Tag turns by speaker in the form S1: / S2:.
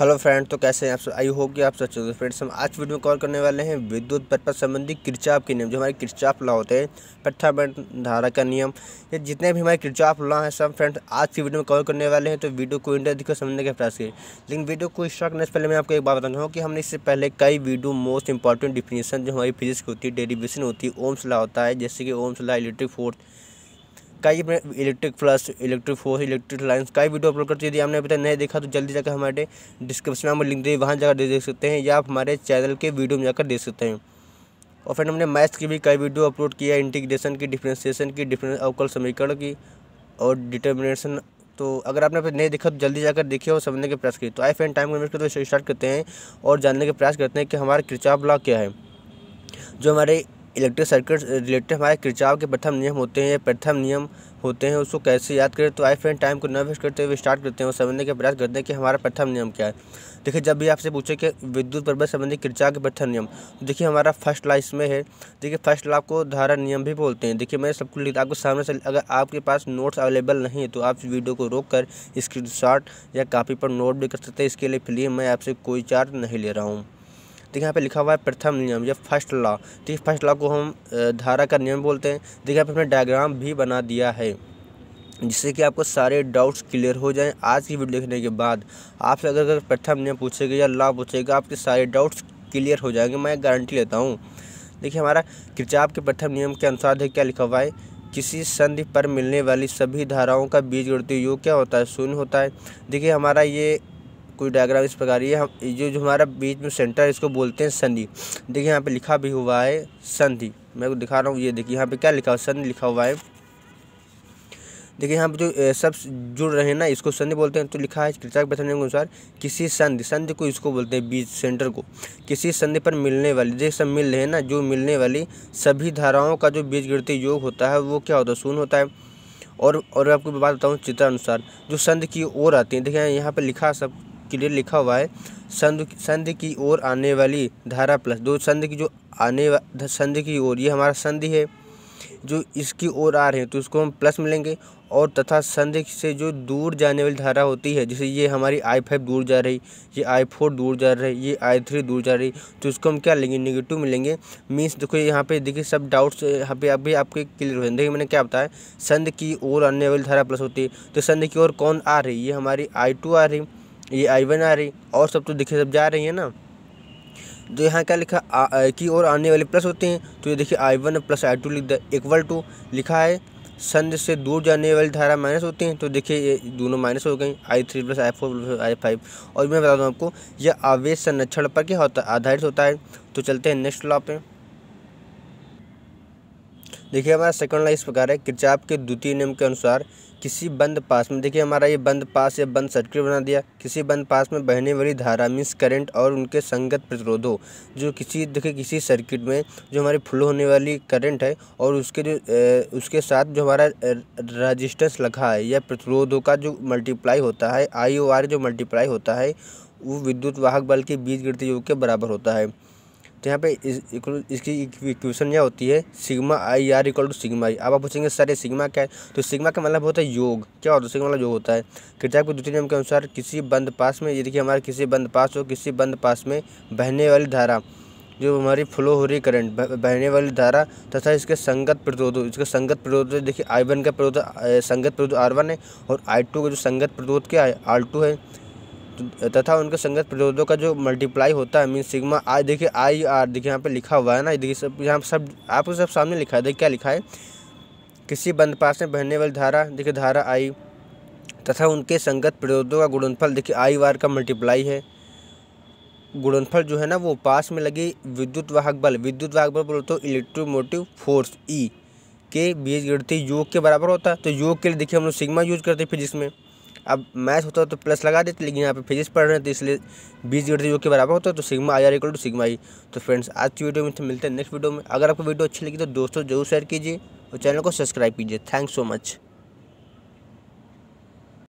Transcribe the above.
S1: hello friend तो कैसे हैं आप सब आई होप कि आप सब अच्छे फ्रेंड्स हम आज वीडियो में कॉल करने वाले हैं विद्युत पर्पज संबंधी किरचाप के नियम जो हमारे किरचाप लॉ होते हैं प्रथम धारा का नियम ये जितने भी हमारे किरचाप लॉ हैं सब फ्रेंड्स आज की वीडियो में कॉल करने वाले हैं तो वीडियो को इंटर दिखो समझने का प्रयास करें लेकिन वीडियो को स्टार्ट करने से पहले मैं आपको एक बात बताना हूँ कि हमने इससे पहले कई वीडियो मोस्ट इंपॉर्टेंट डिफिनेशन जो हमारी फिजिक्स की होती है डेरिवेशन होती है ओम्स लॉ होता है जैसे कि ओम्स लॉ इलेक्ट्रिक फोर्थ कई अपने electric flux electric force electric lines कई वीडियो अपलोड करते है यदि आपने अभी तक नहीं देखा तो जल्दी जाकर हमारे डिस्क्रिप्शन में लिंक दे वहाँ जाकर दे देख सकते हैं या आप हमारे चैनल के वीडियो में जाकर देख सकते हैं और फिर हमने मैथ्स की भी कई वीडियो अपलोड किया है इंटीग्रेशन की डिफ्रेंसिएशन की डिफरेंस अवकल समीकरण की और डिटर्मिनेशन तो अगर आपने नहीं देखा तो जल्दी जाकर देखिए और समझने के प्रयास करिए तो आई फैन टाइम इन्वेस्ट करते तो स्टार्ट करते हैं और जानने के प्रयास करते हैं कि हमारा किरचाप लॉ क्या है जो हमारे इलेक्ट्रिक सर्किट रिलेटेड हमारे किरचाव के प्रथम नियम होते हैं प्रथम नियम होते हैं उसको कैसे याद करें तो आई फ्रेंड टाइम को न वेस्ट करते हुए स्टार्ट करते हैं और समझने का प्रयास करते हैं कि हमारा प्रथम नियम क्या है देखिए जब भी आपसे पूछे कि विद्युत प्रबंध संबंधी किरचाव के प्रथम नियम तो देखिए हमारा फर्स्ट लॉ इसमें है देखिए फर्स्ट लॉ को धारा नियम भी बोलते हैं देखिए मैं सबको लिखा आपको सामने से अगर आपके पास नोट्स अवेलेबल नहीं है तो आप वीडियो को रोक कर स्क्रीन या कापी पर नोट भी कर सकते हैं इसके लिए फिलहाल मैं आपसे कोई चार्ज नहीं ले रहा हूँ देखिए तो यहाँ पे लिखा हुआ है प्रथम नियम या फर्स्ट लॉ तो इस फर्स्ट लॉ को हम धारा का नियम बोलते हैं देखिए तो यहाँ पर हमने डायग्राम भी बना दिया है जिससे कि आपको सारे डाउट्स क्लियर हो जाएं आज की वीडियो देखने के बाद आपसे अगर अगर प्रथम नियम पूछेगा या लॉ पूछेगा आपके सारे डाउट्स क्लियर हो जाएंगे मैं गारंटी लेता हूँ देखिए हमारा किरचाप के प्रथम नियम के अनुसार देखिए क्या लिखा हुआ है किसी संधि पर मिलने वाली सभी धाराओं का बीज गणित योग क्या होता है शून्य होता है देखिए हमारा ये कोई डायग्राम इस प्रकार ये हम जो जो हमारा बीच में सेंटर है इसको बोलते हैं संधि देखिए यहाँ पे लिखा भी हुआ है संधि मैं दिखा रहा हूँ ये देखिए यहाँ पे क्या लिखा हुआ संधि लिखा हुआ है देखिए यहाँ पे जो सब जुड़ रहे हैं ना इसको संधि बोलते हैं तो लिखा है कृतक बचने के अनुसार किसी संधि संधि को इसको बोलते हैं बीच सेंटर को किसी संधि पर मिलने वाली जो सब मिल रहे हैं ना जो मिलने वाली सभी धाराओं का जो बीज गिरते योग होता है वो क्या होता है शून्य होता है और और आपको बात बताऊँ चित्रानुसार जो संध की ओर आती है देखिए यहाँ पर लिखा सब क्लियर लिखा हुआ है संध संध की ओर आने वाली धारा प्लस दो संध की जो आने संध की ओर ये हमारा संधि है जो इसकी ओर आ रहे हैं तो उसको हम प्लस मिलेंगे और तथा संधि से जो दूर जाने वाली धारा होती है जैसे ये हमारी आई फाइव दूर जा रही ये आई फोर दूर जा रही ये आई थ्री दूर जा रही तो इसको हम क्या लेंगे निगेटिव मिलेंगे मीन्स देखो यहाँ पे देखिए सब डाउट्स यहाँ पे अभी आपके क्लियर हो जाए देखिए मैंने क्या बताया संध की ओर आने वाली धारा प्लस होती है तो संध की ओर कौन आ रही है हमारी आई टू आ रही ये वन आ रही और सब तो दिखे सब जा रही है ना तो यहाँ क्या लिखा आ, की ओर आने वाले प्लस होते हैं तो ये देखिए I one plus I two लिख इक्वल टू लिखा है संध से दूर जाने वाली धारा माइनस होती हैं तो देखिए ये दोनों माइनस हो गई I three plus I four plus I five और मैं बता दूँ आपको यह आवेश संरक्षण पर क्या होता आधारित होता है तो चलते हैं नेक्स्ट लॉ पे देखिए हमारा सेकंड लाइन इस प्रकार है किरचाप के द्वितीय नियम के अनुसार किसी बंद पास में देखिए हमारा ये बंद पास या बंद सर्किट बना दिया किसी बंद पास में बहने वाली धारा मीन्स करंट और उनके संगत प्रतिरोधों जो किसी देखिए किसी सर्किट में जो हमारी फ्लो होने वाली करंट है और उसके जो ए, उसके साथ जो हमारा रजिस्टेंस लगा है या प्रतिरोधों का जो मल्टीप्लाई होता है आई जो मल्टीप्लाई होता है वो विद्युत वाहक बल के बीज गिरते योग के बराबर होता है तो यहाँ पे इस, इसकी इक्वेशन यह होती है sigma I R equal to sigma I अब आप पूछेंगे सर ये सिग्मा क्या है तो सिग्मा का मतलब होता है योग क्या होता है सिग्मा मतलब योग होता है कृतक के द्वितीय नियम के अनुसार किसी बंद पास में यदि कि हमारे किसी बंद पास हो किसी बंद पास में बहने वाली धारा जो हमारी फ्लो हो रही करंट बहने वाली धारा तथा इसके संगत प्रतिरोध इसके संगत प्रतिरोध देखिए आई वन का प्रतिरोध संगत प्रतिरोध आर वन है और आई टू का जो संगत प्रतिरोध क्या है आर टू है तथा उनके संगत प्रतिरोधों का जो मल्टीप्लाई होता है मीन सिग्मा आई देखिए आई आर देखिए यहाँ पे लिखा हुआ है ना देखिए सब यहाँ सब आपको सब सामने लिखा है देखिए क्या लिखा है किसी बंद पास में बहने वाली धारा देखिए धारा आई तथा उनके संगत प्रतिरोधों का गुणनफल देखिए आई वार का मल्टीप्लाई है गुणनफल जो है ना वो पास में लगी विद्युत वाहक बल विद्युत वाहक बल बोलते हो इलेक्ट्रोमोटिव फोर्स ई के बीच गिरती योग के बराबर होता है तो योग के लिए देखिए हम लोग सिग्मा यूज करते हैं फिजिक्स में अब मैथ होता तो प्लस लगा देते लेकिन यहाँ पे फिजिक्स पढ़ रहे हैं तो इसलिए बीस जीरो जीरो के बराबर होता है तो sigma I R equal to sigma I तो फ्रेंड्स आज की वीडियो में तो मिलते हैं नेक्स्ट वीडियो में अगर आपको वीडियो अच्छी लगी तो दोस्तों जरूर शेयर कीजिए और चैनल को सब्सक्राइब कीजिए थैंक्स सो मच